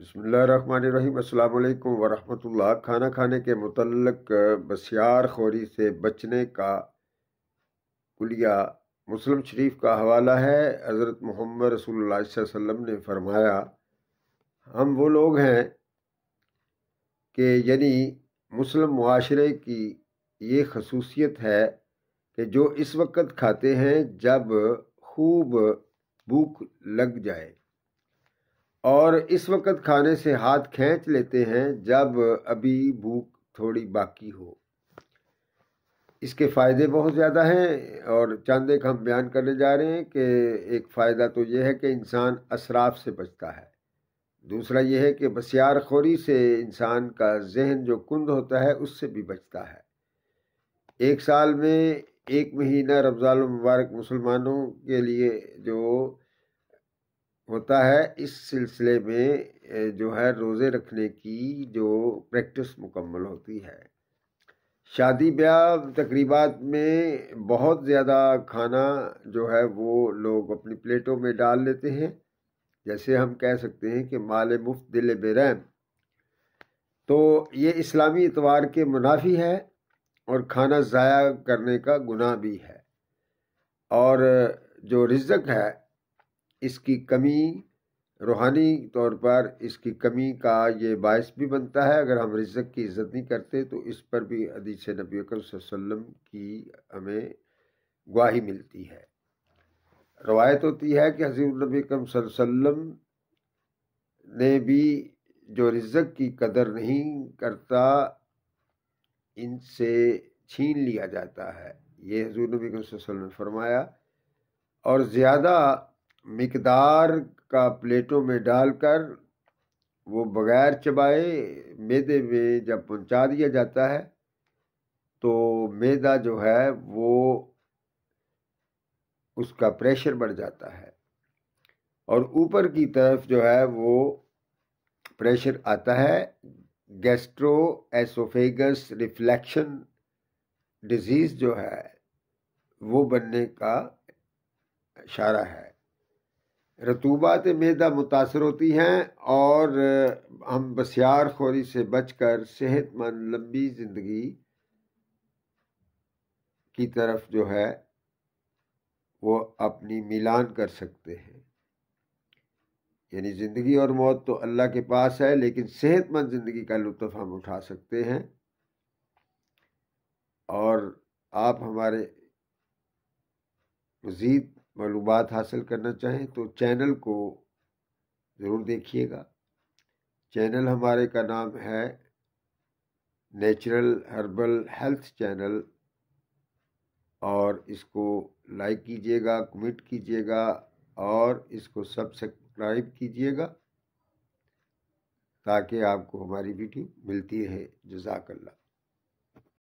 बसमीम अल्लाम वरहमतुल्लाह खाना खाने के मतलब बसियार खोरी से बचने का कुलिया मुस्लिम शरीफ का हवाला है हज़रत मोहम्मद रसूल वसम ने फरमाया हम वो लोग हैं कि यानी मुस्लिम माशरे की ये खसूसियत है कि जो इस वक्त खाते हैं जब खूब भूख लग जाए और इस वक्त खाने से हाथ खींच लेते हैं जब अभी भूख थोड़ी बाकी हो इसके फ़ायदे बहुत ज़्यादा हैं और चंद एक हम बयान करने जा रहे हैं कि एक फ़ायदा तो यह है कि इंसान असराफ से बचता है दूसरा यह है कि बसियार खोरी से इंसान का जहन जो कुंद होता है उससे भी बचता है एक साल में एक महीना रमज़ान मुबारक मुसलमानों के लिए जो होता है इस सिलसिले में जो है रोज़े रखने की जो प्रैक्टिस मुकम्मल होती है शादी ब्याह तकरीबात में बहुत ज़्यादा खाना जो है वो लोग अपनी प्लेटों में डाल लेते हैं जैसे हम कह सकते हैं कि माल मुफ्त दिल बेरैम तो ये इस्लामी इतवार के मुनाफी है और खाना ज़ाया करने का गुनाह भी है और जो रिजक है इसकी कमी रूहानी तौर पर इसकी कमी का ये बायस भी बनता है अगर हम रिजक की इज़्ज़त नहीं करते तो इस पर भी अदीस नबी वसल्लम की हमें गवाही मिलती है रवायत होती है कि हजूर नबी वसल्लम ने भी जो रिजक की कदर नहीं करता इनसे छीन लिया जाता है ये हजूर नबी वसल्लम ने फरमाया और ज़्यादा मकदार का प्लेटों में डालकर वो बगैर चबाए मैदे में जब पहुंचा दिया जाता है तो मैदा जो है वो उसका प्रेशर बढ़ जाता है और ऊपर की तरफ जो है वो प्रेशर आता है गैस्ट्रो एसोफेगस रिफ्लेक्शन डिजीज़ जो है वो बनने का इशारा है रतूबात मैदा मुतासर होती हैं और हम बसियार खोरी से बचकर सेहतमंद लंबी ज़िंदगी की तरफ जो है वो अपनी मिलान कर सकते हैं यानी ज़िंदगी और मौत तो अल्लाह के पास है लेकिन सेहतमंद ज़िंदगी का लुत्फ़ हम उठा सकते हैं और आप हमारे मज़ीद मालूम हासिल करना चाहें तो चैनल को ज़रूर देखिएगा चैनल हमारे का नाम है नेचुरल हर्बल हेल्थ चैनल और इसको लाइक कीजिएगा कमेंट कीजिएगा और इसको सब्सक्राइब कीजिएगा ताकि आपको हमारी वीडियो मिलती रहे जजाकल्ला